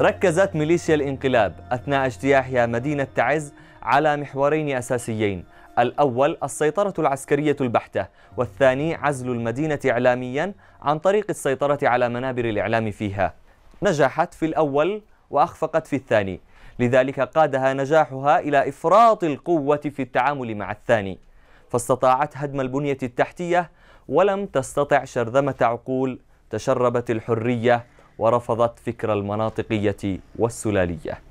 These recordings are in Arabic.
ركزت ميليشيا الانقلاب أثناء اجتياحها مدينة تعز على محورين أساسيين الأول السيطرة العسكرية البحتة والثاني عزل المدينة إعلاميا عن طريق السيطرة على منابر الإعلام فيها نجحت في الأول وأخفقت في الثاني لذلك قادها نجاحها إلى إفراط القوة في التعامل مع الثاني فاستطاعت هدم البنية التحتية ولم تستطع شرذمة عقول تشربت الحرية ورفضت فكر المناطقية والسلالية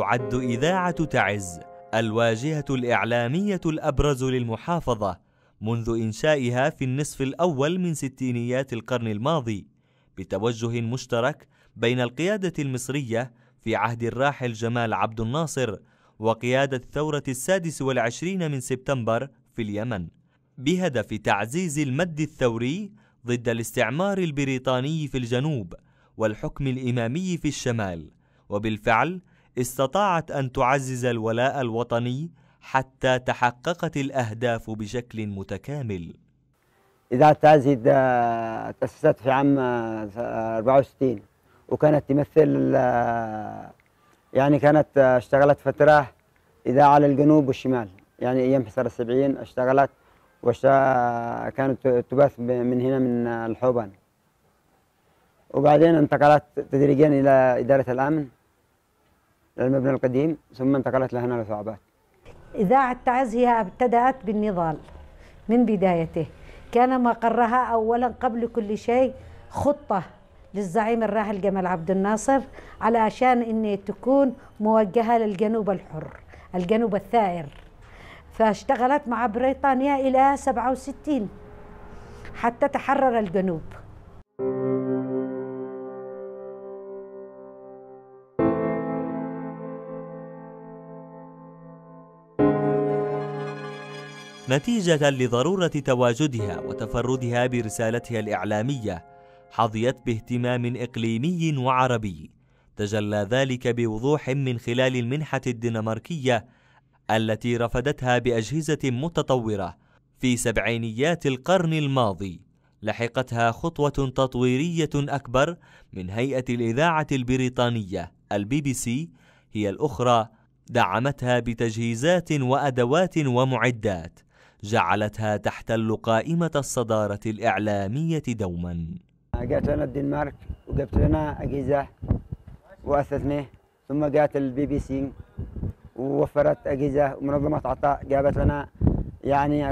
تعد إذاعة تعز الواجهة الإعلامية الأبرز للمحافظة منذ إنشائها في النصف الأول من ستينيات القرن الماضي بتوجه مشترك بين القيادة المصرية في عهد الراحل جمال عبد الناصر وقيادة ثورة السادس والعشرين من سبتمبر في اليمن بهدف تعزيز المد الثوري ضد الاستعمار البريطاني في الجنوب والحكم الإمامي في الشمال وبالفعل استطاعت أن تعزز الولاء الوطني حتى تحققت الأهداف بشكل متكامل إذاعة تعزيد آه، تأسست في عام 64 آه، وكانت تمثل آه، يعني كانت اشتغلت فترة إذاعة للجنوب والشمال يعني أيام حصار السبعين اشتغلت وكانت تبث من هنا من الحوبان وبعدين انتقلت تدريجيا إلى إدارة الأمن للمبنى القديم ثم انتقلت لهنا لثعبات إذاعة تعز هي ابتدأت بالنضال من بدايته كان مقرها أولا قبل كل شيء خطة للزعيم الراحل جمال عبد الناصر علشان أن تكون موجهة للجنوب الحر الجنوب الثائر فاشتغلت مع بريطانيا إلى 67 حتى تحرر الجنوب نتيجة لضرورة تواجدها وتفردها برسالتها الإعلامية حظيت باهتمام إقليمي وعربي تجلى ذلك بوضوح من خلال المنحة الدنماركية التي رفدتها بأجهزة متطورة في سبعينيات القرن الماضي لحقتها خطوة تطويرية أكبر من هيئة الإذاعة البريطانية البي بي سي هي الأخرى دعمتها بتجهيزات وأدوات ومعدات جعلتها تحتل قائمة الصدارة الإعلامية دوما جاءت لنا الدنمارك وجابت لنا أجهزة وأثثني ثم جاءت البي بي سي ووفرت أجهزة ومنظمة عطاء جابت لنا يعني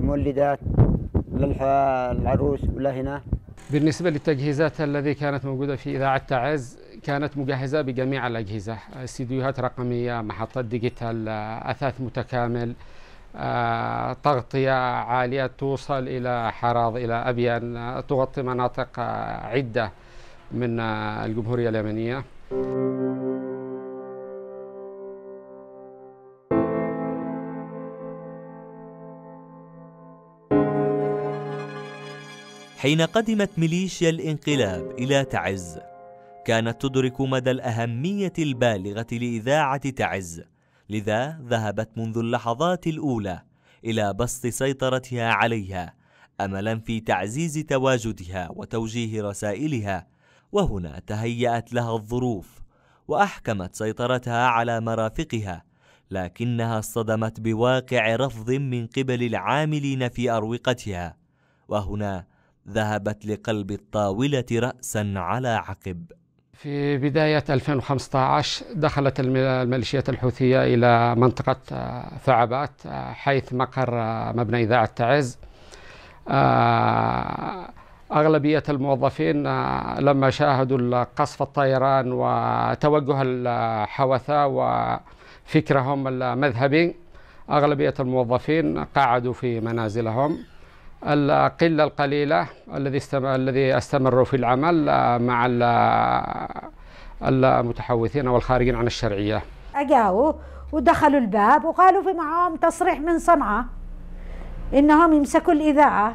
مولدات للعروس ولا هنا بالنسبة للتجهيزات التي كانت موجودة في إذاعة تعز كانت مجهزة بجميع الأجهزة استديوهات رقمية محطات ديجيتال أثاث متكامل آه، تغطية عالية توصل إلى حراض إلى أبيان تغطي مناطق عدة من الجمهورية اليمنية حين قدمت ميليشيا الانقلاب إلى تعز كانت تدرك مدى الأهمية البالغة لإذاعة تعز لذا ذهبت منذ اللحظات الأولى إلى بسط سيطرتها عليها أملا في تعزيز تواجدها وتوجيه رسائلها وهنا تهيأت لها الظروف وأحكمت سيطرتها على مرافقها لكنها اصطدمت بواقع رفض من قبل العاملين في أروقتها وهنا ذهبت لقلب الطاولة رأسا على عقب في بداية 2015 دخلت الميليشيات الحوثية إلى منطقة آه، ثعبات آه، حيث مقر آه، مبنى إذاعة تعز أغلبية الموظفين لما شاهدوا قصف الطيران وتوجه الحوثة وفكرهم المذهبي أغلبية الموظفين قعدوا في منازلهم القلة القليلة الذي استمر الذي استمروا في العمل آه، مع المتحوثين أو الخارجين عن الشرعية أجاوا ودخلوا الباب وقالوا في معاهم تصريح من صنعاء إنهم يمسكوا الإذاعة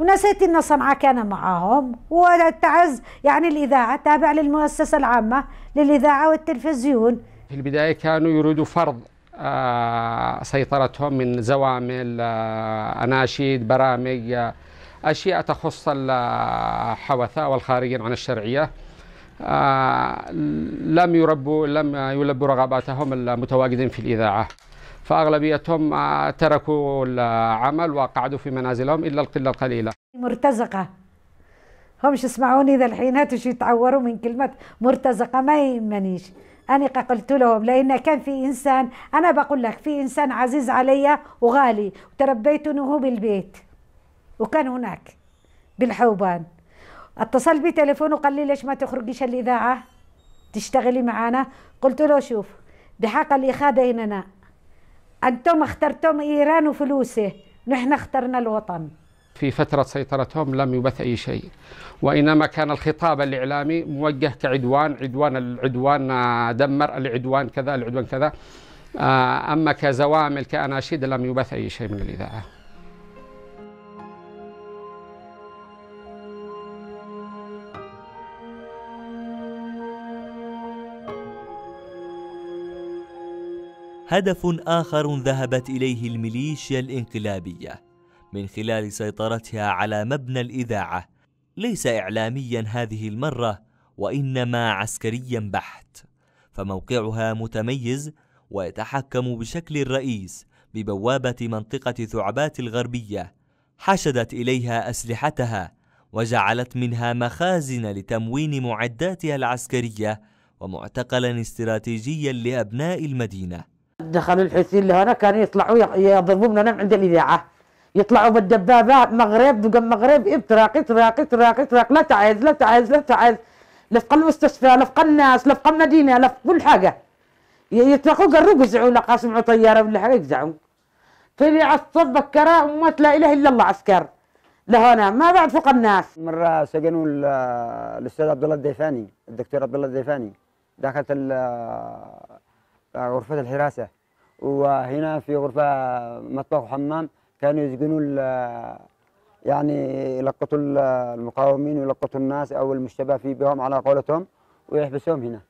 ونسيت إن صنعاء كان معاهم وتعز يعني الإذاعة تابع للمؤسسة العامة للإذاعة والتلفزيون في البداية كانوا يريدوا فرض آه، سيطرتهم من زوامل آه، أناشيد برامج آه، أشياء تخص الحوثاء والخارجين عن الشرعية لم يربوا لم يلبوا رغباتهم المتواجدين في الإذاعة فأغلبيتهم تركوا العمل وقعدوا في منازلهم إلا القلة القليلة مرتزقة همش يسمعوني ذا الحينات وش يتعوروا من كلمة مرتزقة ما يهمنيش أنا قلت لهم لأن كان في إنسان أنا بقول لك في إنسان عزيز علي وغالي وتربيت وهو بالبيت وكان هناك بالحوبان اتصل بي تليفون وقال لي ليش ما تخرجيش الإذاعة تشتغلي معانا قلت له شوف بحق الإخادة هنا أنتم اخترتم إيران وفلوسه نحن اخترنا الوطن في فترة سيطرتهم لم يبث أي شيء وإنما كان الخطاب الإعلامي موجه كعدوان عدوان العدوان آه، دمر العدوان كذا العدوان كذا آه، أما كزوامل كأناشيد لم يبث أي شيء من الإذاعة هدف آخر ذهبت إليه الميليشيا الانقلابية من خلال سيطرتها على مبنى الإذاعة ليس إعلاميا هذه المرة وإنما عسكريا بحت فموقعها متميز ويتحكم بشكل الرئيس ببوابة منطقة ثعبات الغربية حشدت إليها أسلحتها وجعلت منها مخازن لتموين معداتها العسكرية ومعتقلا استراتيجيا لأبناء المدينة دخل الحسين لهنا كانوا يطلعوا من عند الإذاعة يطلعوا بالدبابات مغرب دقم مغرب ابتراق ابتراق ابتراق ابتراق لا تعز لا تعز لا تعز لفق المستشفى لفق الناس لفق المدينه لفق كل حاجه يطلقوا قروا قزعوا لا قاسم طياره ولا حاجه يقزعوا طلع طيب الصب بكره ومات لا اله الا الله عسكر لهنا ما بعد فوق الناس مره سجنوا الاستاذ عبد الله الديفاني الدكتور عبد الله الديفاني دخلت غرفه الحراسه وهنا في غرفه مطبخ وحمام كانوا يسجنوا يعني يلقطوا المقاومين ويلقطوا الناس او المشتبه في بهم على قولتهم ويحبسهم هنا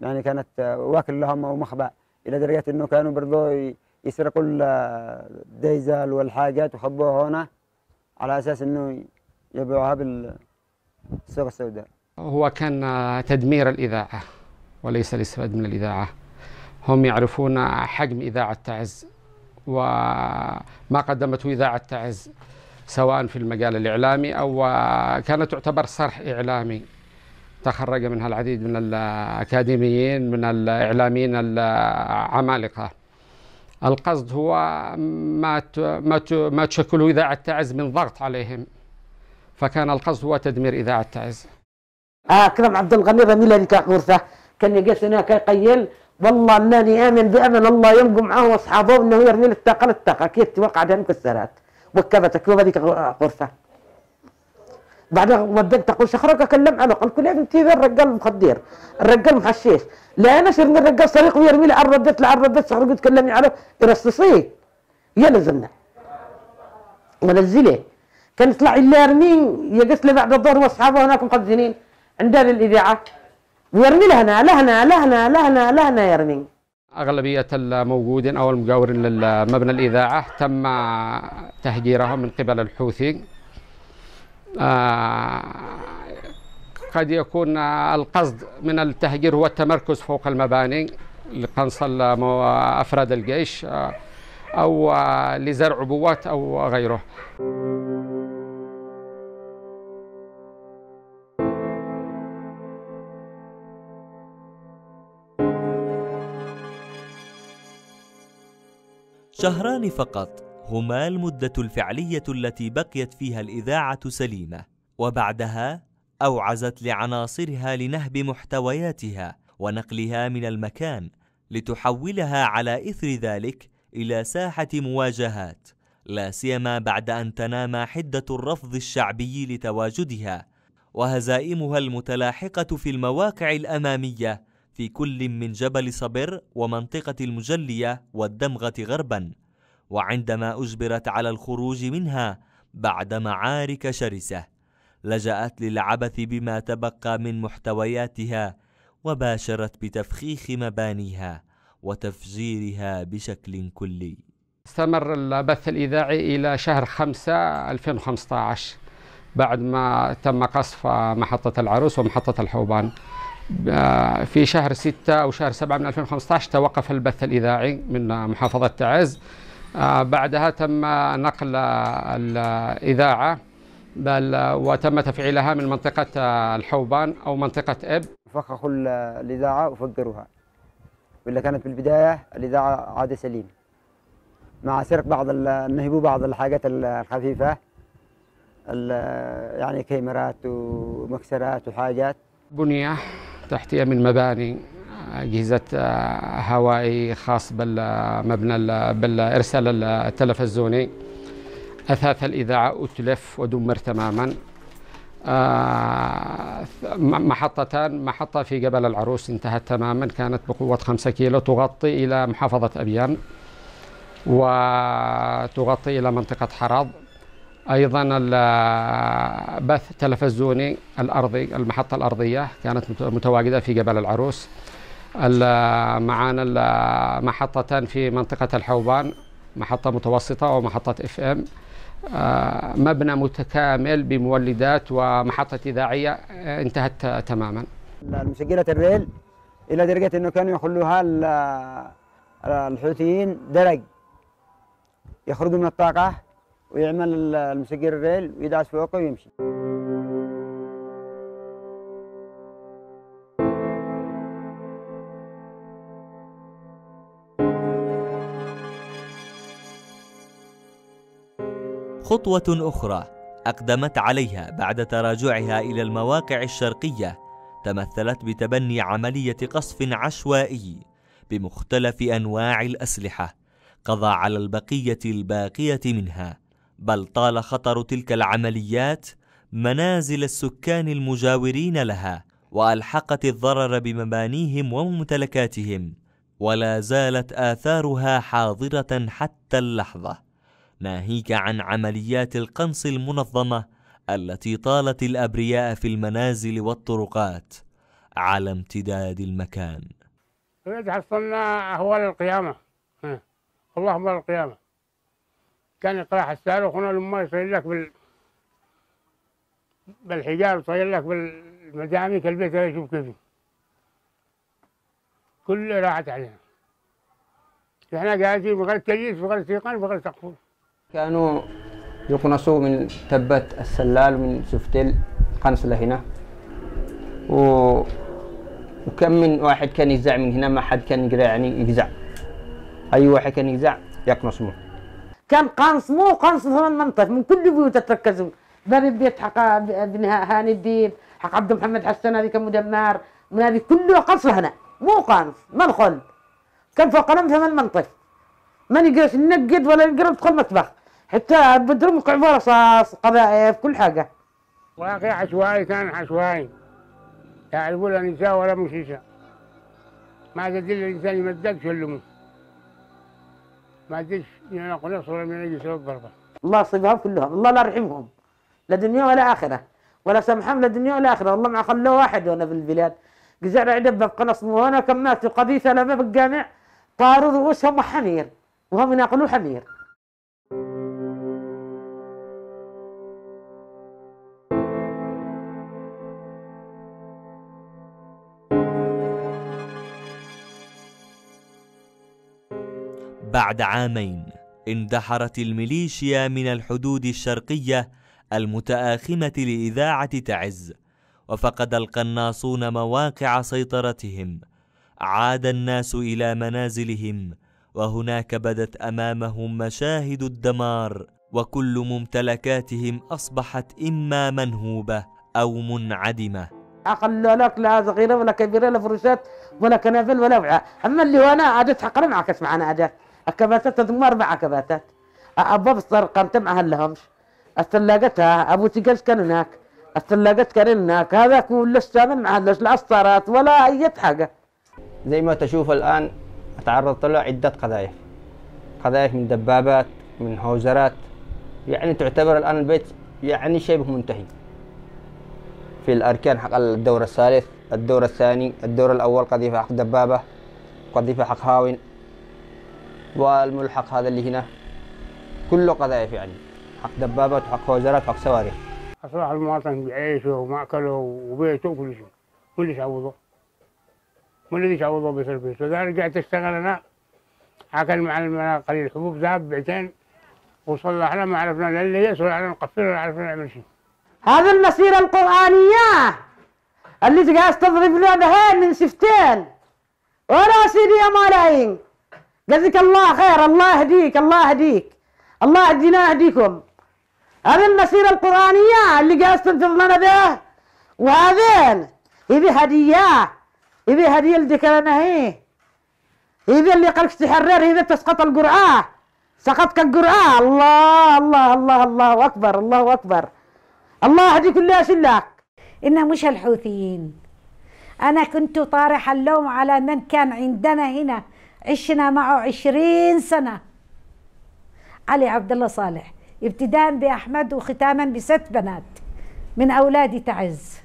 يعني كانت واكل لهم ومخبأ الى درجه انه كانوا برضه يسرقوا الديزل والحاجات وخبوها هنا على اساس انه يبيعوها بالسوق السوداء هو كان تدمير الاذاعه وليس الاستفاده من الاذاعه هم يعرفون حجم اذاعه تعز وما قدمته إذاعة تعز سواء في المجال الإعلامي أو كانت تعتبر صرح إعلامي تخرج منها العديد من الأكاديميين من الإعلاميين العمالقة القصد هو ما ما تشكله إذاعة تعز من ضغط عليهم فكان القصد هو تدمير إذاعة تعز آه، أكرم عبد الغني رميلا كورثة كان يجلس هناك قيل والله انني امن بامن الله يمقوا معاه واصحابه انه يرمي الطاقه للطاقه كيف توقع ده مكسرات وكبتك وهذيك غرفه بعدها ودقت اقول شخرك اكلم على قال كل انت ذا الرجال المخدير الرجال محشيش لا انا شر من الرجال صريخ ويرمي لي عربت الردت شخرك تكلمني على يرصصيه نزلنا ونزله كان يطلع الا يرمي يقص لي بعد الظهر واصحابه هناك مخزنين عندنا الاذاعه ويرمي لهنا لهنا لهنا لهنا لهنا يرمي أغلبية الموجودين أو المجاورين للمبنى الإذاعة تم تهجيرهم من قبل الحوثي آه قد يكون القصد من التهجير هو التمركز فوق المباني لقنصل أفراد الجيش آه، أو لزرع عبوات أو غيره شهران فقط هما المدة الفعلية التي بقيت فيها الإذاعة سليمة، وبعدها أوعزت لعناصرها لنهب محتوياتها ونقلها من المكان، لتحولها على إثر ذلك إلى ساحة مواجهات، لا سيما بعد أن تنامى حدة الرفض الشعبي لتواجدها، وهزائمها المتلاحقة في المواقع الأمامية في كل من جبل صبر ومنطقة المجلية والدمغة غربا وعندما أجبرت على الخروج منها بعد معارك شرسة لجأت للعبث بما تبقى من محتوياتها وباشرت بتفخيخ مبانيها وتفجيرها بشكل كلي استمر البث الإذاعي إلى شهر 5 2015 بعد ما تم قصف محطة العروس ومحطة الحوبان آه، في شهر 6 أو شهر 7 من 2015 توقف البث الإذاعي من محافظة تعز آه، بعدها تم نقل الإذاعة بل وتم تفعيلها من منطقة آه، الحوبان أو منطقة إب فخخوا الإذاعة وفجروها ولا كانت بالبداية الإذاعة عاد سليم مع سرق بعض نهبوا بعض الحاجات الخفيفة يعني كاميرات ومكسرات وحاجات بنية تحتية من مباني أجهزة آه، هوائي خاص بالمبنى آه، بالإرسال آه، التلفزيوني أثاث الإذاعة أتلف ودمر تماما محطتان محطة في جبل العروس انتهت تماما كانت بقوة 5 كيلو تغطي إلى محافظة أبيان وتغطي إلى منطقة حراض ايضا البث تلفزيوني الارضي المحطه الارضيه كانت متواجده في جبل العروس معانا محطتان في منطقة الحوبان محطة متوسطة ومحطة اف ام آه، مبنى متكامل بمولدات ومحطة إذاعية آه، انتهت تماما مسجلة الريل إلى درجة أنه كانوا يخلوها آه، الحوثيين درج يخرجوا من الطاقة ويعمل المسجير الريل ويدعس فوقه ويمشي خطوة أخرى أقدمت عليها بعد تراجعها إلى المواقع الشرقية تمثلت بتبني عملية قصف عشوائي بمختلف أنواع الأسلحة قضى على البقية الباقية منها بل طال خطر تلك العمليات منازل السكان المجاورين لها والحقت الضرر بمبانيهم وممتلكاتهم ولا زالت اثارها حاضره حتى اللحظه ناهيك عن عمليات القنص المنظمه التي طالت الابرياء في المنازل والطرقات على امتداد المكان يجعل صلنا هو للقيامه اللهم للقيامه كان يطرح الصاروخ هنا لما يصير لك بال بالحجار يصير لك بالمداميك البيت اللي يشوف كيف كله راحت علينا احنا قاعدين بغير تجيس بغير سيقان بغير سقفون كانوا يقنصوا من تبة السلال من سفتل قنص لهنا و... وكم من واحد كان يجزع من هنا ما حد كان يقدر يعني يجزع اي واحد كان يجزع يقنص منه كان مو قنص من المنطقة من كل بيوت تركزوا باب البيت حق ابن هاني الدين حق عبد محمد حسن هذه المدمر من هذه كله قنص هنا مو قنص مدخل كان فوق قلم ثمان منطقة ما نقدرش ننقد ولا نقدر ندخل المطبخ حتى بدرهم وقعوا رصاص قذائف كل حاجة واقع عشوائي كان عشوائي لا يقول لا نساء ولا مشيشة ما تدل الإنسان يمدك شلمه ما عدتش نقول يعني صورة من أجل سبب الضربة الله يصيبهم كلهم الله لا يرحمهم لا دنيا ولا آخرة ولا سامحهم لا دنيا ولا آخرة والله ما خلوا واحد وانا في البلاد قزع عدب بقى نصموا وانا كمات قبيثة لما بقى طاروا رؤوسهم حمير وهم يناقلوا حمير بعد عامين اندحرت الميليشيا من الحدود الشرقية المتآخمة لإذاعة تعز وفقد القناصون مواقع سيطرتهم عاد الناس إلى منازلهم وهناك بدت أمامهم مشاهد الدمار وكل ممتلكاتهم أصبحت إما منهوبة أو منعدمة أقل لك لا صغيرة ولا كبيرة لا فرشات ولا كنافل ولا وعاء أما اللي أنا عادت حقنا معك اسمعنا عادت اكباتات تدمر مع اكباتات ابواب قامت متمع هلهمش الثلاجات ابو تقلش كان هناك الثلاجات كان هناك هذا كلش هذا مع لا الصارات ولا اي حاجه زي ما تشوف الان تعرضت له عده قذائف قذائف من دبابات من هوزرات يعني تعتبر الان البيت يعني شبه منتهي في الاركان حق الدور الثالث الدور الثاني الدور الاول قذيفه حق دبابه قذيفه حق هاوين والملحق هذا اللي هنا كله قذائف يعني حق دبابات وحق وزارات وحق صواريخ أصلاح المواطن بعيشه ومأكله وبيته وكل شيء كل شيء تعوضه هو الذي تعوضه بيصير بيته إذا رجعت اشتغل أنا أكل مع قليل حبوب ذهب بعتين وصلحنا ما عرفنا لا اللي يسهل على نقفل ولا عرفنا نعمل شيء هذا المسيرة القرآنية اللي تقاس تضرب لنا من سفتين ولا سيدي يا مالعين جزاك الله خير الله يهديك الله يهديك الله يهدينا يهديكم هذه المسيرة القرآنية اللي قاعد تنفذ لنا به وهذين هذه هدية هذه هدية لديك انا هي هذه اللي قالك تحرر هذه تسقط القرآن سقطك القرآن الله الله الله الله أكبر الله أكبر الله يهديك الله يشلك إنها مش الحوثيين أنا كنت طارح اللوم على من كان عندنا هنا عشنا معه عشرين سنة علي عبد الله صالح ابتداء بأحمد وختاما بست بنات من أولادي تعز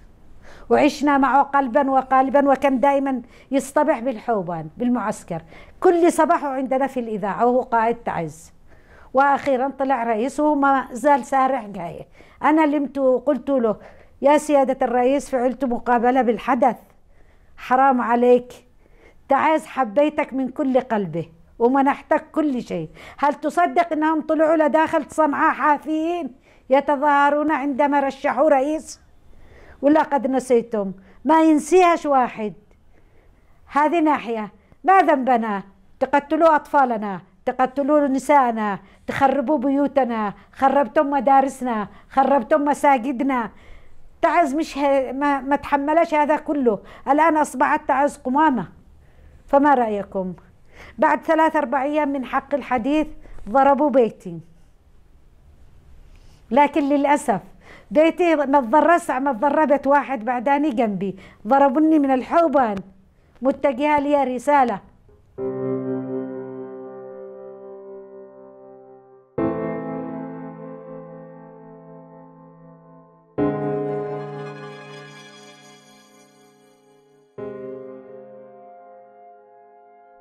وعشنا معه قلبا وقالبا وكان دائما يصطبح بالحوبان بالمعسكر كل صباح عندنا في الإذاعة وهو قائد تعز وأخيرا طلع رئيس وهو ما زال سارح جاي أنا لمت وقلت له يا سيادة الرئيس فعلت مقابلة بالحدث حرام عليك تعاز حبيتك من كل قلبه ومنحتك كل شيء هل تصدق أنهم طلعوا لداخل صنعاء حافيين يتظاهرون عندما رشحوا رئيس ولقد نسيتم ما ينسيهاش واحد هذه ناحية ما ذنبنا تقتلوا أطفالنا تقتلوا نساءنا تخربوا بيوتنا خربتم مدارسنا خربتم مساجدنا تعز مش ما, ما تحملش هذا كله الآن أصبحت تعز قمامة فما رأيكم بعد ثلاث أربع أيام من حق الحديث ضربوا بيتي لكن للأسف بيتي ما تضرس ما تضربت واحد بعداني جنبي ضربني من الحوبان متجهة لي رسالة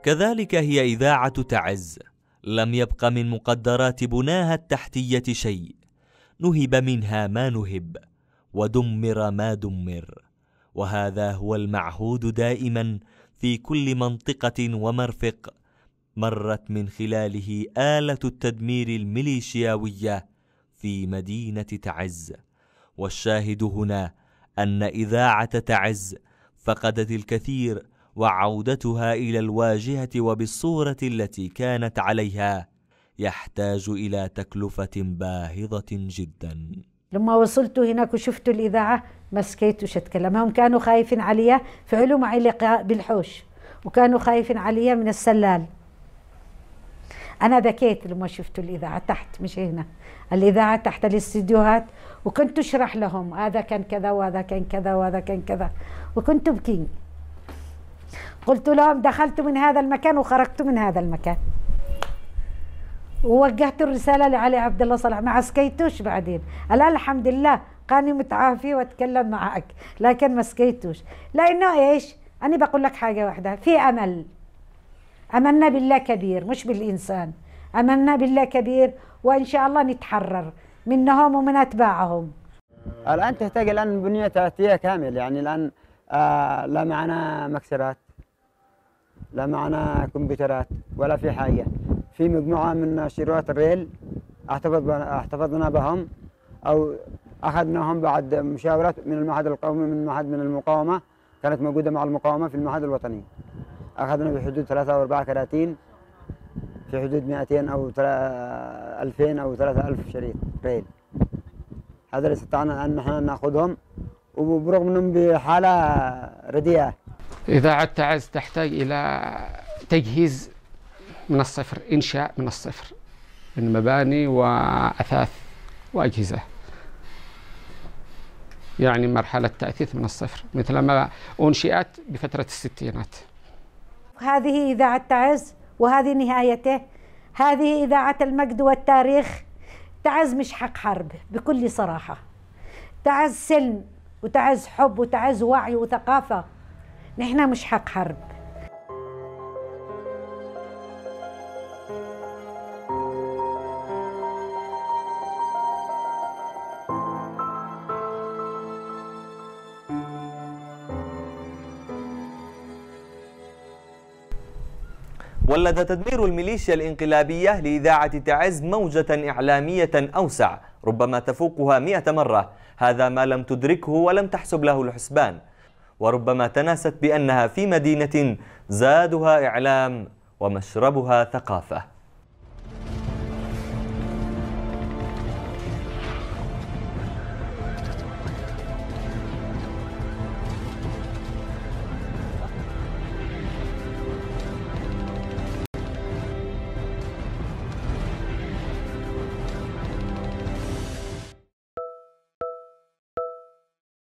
كذلك هي إذاعة تعز لم يبق من مقدرات بناها التحتية شيء نهب منها ما نهب ودمر ما دمر وهذا هو المعهود دائما في كل منطقة ومرفق مرت من خلاله آلة التدمير الميليشياوية في مدينة تعز والشاهد هنا أن إذاعة تعز فقدت الكثير وعودتها الى الواجهه وبالصوره التي كانت عليها يحتاج الى تكلفه باهظه جدا لما وصلت هناك وشفت الإذاعة مسكيت اتكلم هم كانوا خايفين عليا فعلوا معي لقاء بالحوش وكانوا خايفين عليا من السلال أنا بكيت لما شفت الإذاعة تحت مش هنا الإذاعة تحت الاستديوهات وكنت أشرح لهم هذا كان كذا وهذا كان كذا وهذا كان كذا وكنت أبكي قلت لهم دخلت من هذا المكان وخرجت من هذا المكان ووجهت الرسالة لعلي عبد الله صلاح ما عسكيتوش بعدين قال الحمد لله قاني متعافي واتكلم معك لكن ما سكيتوش لانه ايش انا بقول لك حاجه واحده في امل املنا بالله كبير مش بالانسان املنا بالله كبير وان شاء الله نتحرر منهم ومن اتباعهم الان تحتاج الان بنيه تحتيه كامل يعني الان آه لا معنا مكسرات لا معنا كمبيوترات ولا في حاجة في مجموعة من شروات الريل احتفظ احتفظنا بهم أو أخذناهم بعد مشاورات من المعهد القومي من معهد من المقاومة كانت موجودة مع المقاومة في المعهد الوطني أخذنا في حدود ثلاثة أو أربعة كراتين في حدود 200 أو 2000 أو 3000 شريط ريل هذا اللي استطعنا أن نحن ناخذهم وبرغم أنهم بحالة رديئة إذاعة تعز تحتاج إلى تجهيز من الصفر إنشاء من الصفر من مباني وأثاث وأجهزة يعني مرحلة تأثيث من الصفر مثلما أنشئت بفترة الستينات هذه إذاعة تعز وهذه نهايته هذه إذاعة المجد والتاريخ تعز مش حق حرب بكل صراحة تعز سلم وتعز حب وتعز وعي وثقافة نحن مش حق حرب ولد تدمير الميليشيا الانقلابية لإذاعة تعز موجة إعلامية أوسع ربما تفوقها مئة مرة هذا ما لم تدركه ولم تحسب له الحسبان وربما تناست بأنها في مدينة زادها إعلام ومشربها ثقافة